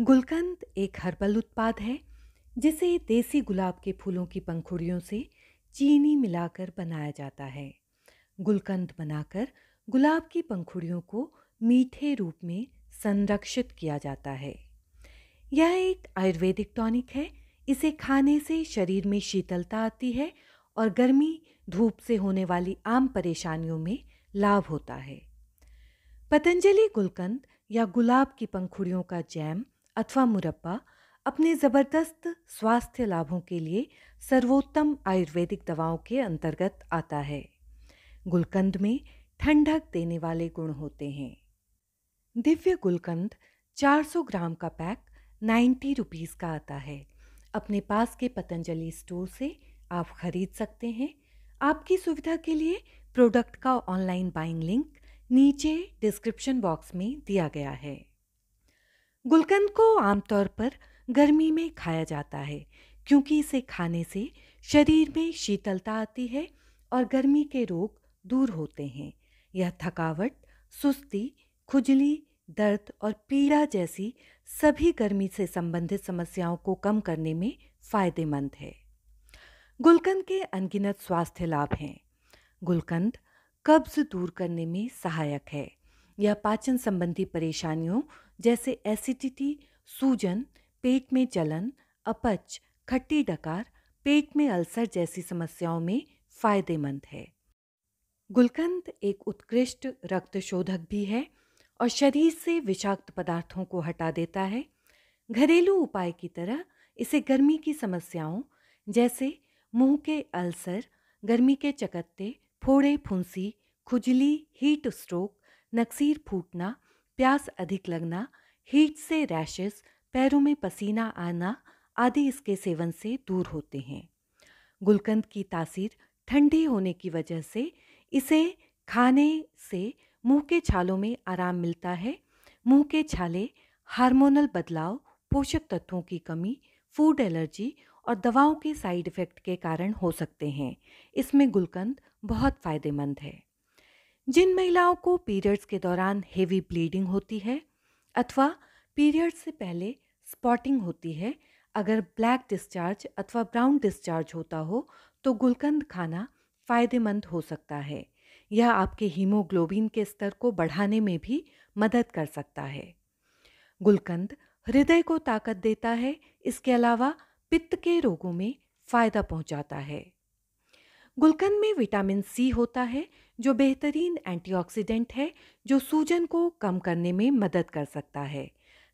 गुलकंद एक हर्बल उत्पाद है जिसे देसी गुलाब के फूलों की पंखुड़ियों से चीनी मिलाकर बनाया जाता है गुलकंद बनाकर गुलाब की पंखुड़ियों को मीठे रूप में संरक्षित किया जाता है यह एक आयुर्वेदिक टॉनिक है इसे खाने से शरीर में शीतलता आती है और गर्मी धूप से होने वाली आम परेशानियों में लाभ होता है पतंजलि गुलकंद या गुलाब की पंखुड़ियों का जैम अथवा मुरब्बा अपने ज़बरदस्त स्वास्थ्य लाभों के लिए सर्वोत्तम आयुर्वेदिक दवाओं के अंतर्गत आता है गुलकंद में ठंडक देने वाले गुण होते हैं दिव्य गुलकंद 400 ग्राम का पैक 90 रुपीज़ का आता है अपने पास के पतंजलि स्टोर से आप खरीद सकते हैं आपकी सुविधा के लिए प्रोडक्ट का ऑनलाइन बाइंग लिंक नीचे डिस्क्रिप्शन बॉक्स में दिया गया है गुलकंद को आमतौर पर गर्मी में खाया जाता है क्योंकि इसे खाने से शरीर में शीतलता आती है और गर्मी के रोग दूर होते हैं यह थकावट सुस्ती खुजली दर्द और पीड़ा जैसी सभी गर्मी से संबंधित समस्याओं को कम करने में फायदेमंद है गुलकंद के अनगिनत स्वास्थ्य लाभ हैं गुलकंद कब्ज दूर करने में सहायक है यह पाचन संबंधी परेशानियों जैसे एसिडिटी सूजन पेट में जलन अपच खट्टी डकार पेट में अल्सर जैसी समस्याओं में फायदेमंद है गुलकंद एक उत्कृष्ट रक्त शोधक भी है और शरीर से विषाक्त पदार्थों को हटा देता है घरेलू उपाय की तरह इसे गर्मी की समस्याओं जैसे मुंह के अल्सर गर्मी के चकत्ते फोड़े फुंसी खुजली हीट स्ट्रोक नक्सीर फूटना प्यास अधिक लगना हीट से रैशेस पैरों में पसीना आना आदि इसके सेवन से दूर होते हैं गुलकंद की तासीर ठंडी होने की वजह से इसे खाने से मुंह के छालों में आराम मिलता है मुंह के छाले हार्मोनल बदलाव पोषक तत्वों की कमी फूड एलर्जी और दवाओं के साइड इफ़ेक्ट के कारण हो सकते हैं इसमें गुलकंद बहुत फ़ायदेमंद है जिन महिलाओं को पीरियड्स के दौरान हेवी ब्लीडिंग होती है अथवा पीरियड्स से पहले स्पॉटिंग होती है अगर ब्लैक डिस्चार्ज अथवा ब्राउन डिस्चार्ज होता हो तो गुलकंद खाना फ़ायदेमंद हो सकता है यह आपके हीमोग्लोबिन के स्तर को बढ़ाने में भी मदद कर सकता है गुलकंद हृदय को ताकत देता है इसके अलावा पित्त के रोगों में फ़ायदा पहुंचाता है गुलकंद में विटामिन सी होता है जो बेहतरीन एंटीऑक्सीडेंट है जो सूजन को कम करने में मदद कर सकता है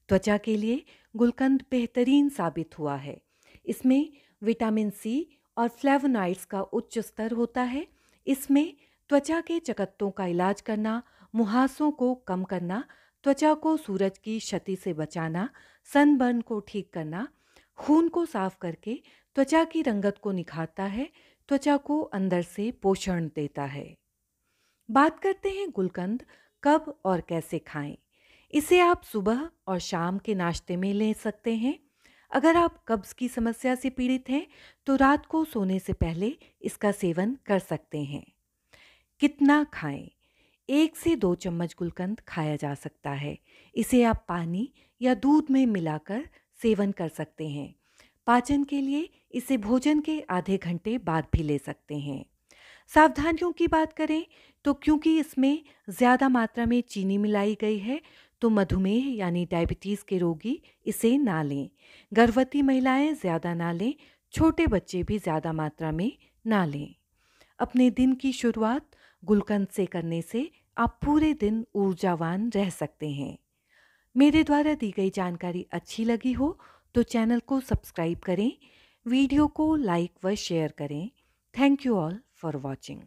त्वचा के लिए गुलकंद बेहतरीन साबित हुआ है इसमें विटामिन सी और फ्लेवोनाइड्स का उच्च स्तर होता है इसमें त्वचा के चकत्तों का इलाज करना मुहासों को कम करना त्वचा को सूरज की क्षति से बचाना सनबर्न को ठीक करना खून को साफ करके त्वचा की रंगत को निखारता है त्वचा को अंदर से पोषण देता है बात करते हैं गुलकंद कब और कैसे खाएं इसे आप सुबह और शाम के नाश्ते में ले सकते हैं अगर आप कब्ज़ की समस्या से पीड़ित हैं तो रात को सोने से पहले इसका सेवन कर सकते हैं कितना खाएं एक से दो चम्मच गुलकंद खाया जा सकता है इसे आप पानी या दूध में मिलाकर सेवन कर सकते हैं पाचन के लिए इसे भोजन के आधे घंटे बाद भी ले सकते हैं सावधानियों की बात करें तो क्योंकि इसमें ज़्यादा मात्रा में चीनी मिलाई गई है तो मधुमेह यानी डायबिटीज़ के रोगी इसे ना लें गर्भवती महिलाएं ज़्यादा ना लें छोटे बच्चे भी ज़्यादा मात्रा में ना लें अपने दिन की शुरुआत गुलकंद से करने से आप पूरे दिन ऊर्जावान रह सकते हैं मेरे द्वारा दी गई जानकारी अच्छी लगी हो तो चैनल को सब्सक्राइब करें वीडियो को लाइक व शेयर करें thank you all for watching